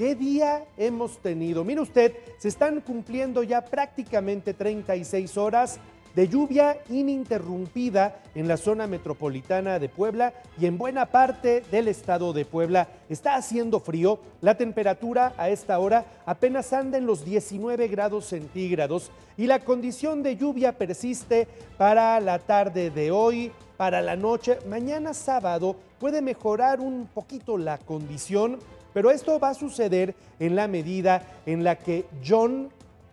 ¿Qué día hemos tenido? Mire usted, se están cumpliendo ya prácticamente 36 horas de lluvia ininterrumpida en la zona metropolitana de Puebla y en buena parte del estado de Puebla. Está haciendo frío, la temperatura a esta hora apenas anda en los 19 grados centígrados y la condición de lluvia persiste para la tarde de hoy, para la noche. Mañana sábado puede mejorar un poquito la condición pero esto va a suceder en la medida en la que John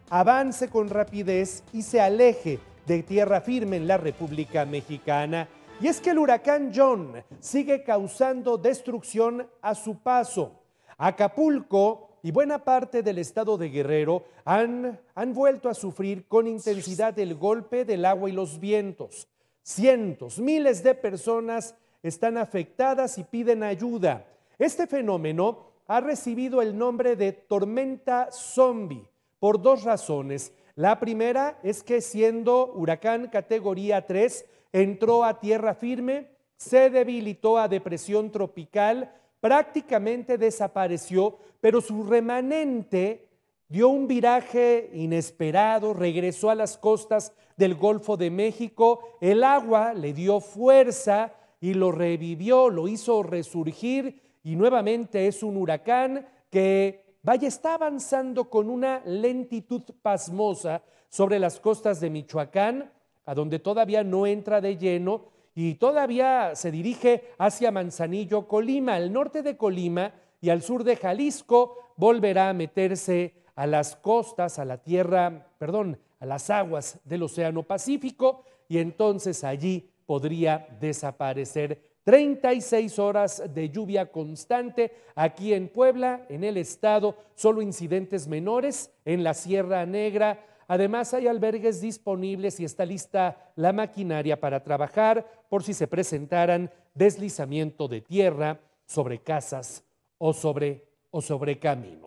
avance con rapidez y se aleje de tierra firme en la República Mexicana. Y es que el huracán John sigue causando destrucción a su paso. Acapulco y buena parte del estado de Guerrero han, han vuelto a sufrir con intensidad el golpe del agua y los vientos. Cientos, miles de personas están afectadas y piden ayuda. Este fenómeno ha recibido el nombre de tormenta zombie por dos razones. La primera es que siendo huracán categoría 3, entró a tierra firme, se debilitó a depresión tropical, prácticamente desapareció, pero su remanente dio un viraje inesperado, regresó a las costas del Golfo de México, el agua le dio fuerza y lo revivió, lo hizo resurgir y nuevamente es un huracán que, vaya, está avanzando con una lentitud pasmosa sobre las costas de Michoacán, a donde todavía no entra de lleno y todavía se dirige hacia Manzanillo, Colima, al norte de Colima y al sur de Jalisco, volverá a meterse a las costas, a la tierra, perdón, a las aguas del Océano Pacífico y entonces allí podría desaparecer. 36 horas de lluvia constante aquí en Puebla, en el estado, solo incidentes menores en la Sierra Negra. Además, hay albergues disponibles y está lista la maquinaria para trabajar por si se presentaran deslizamiento de tierra sobre casas o sobre, o sobre caminos.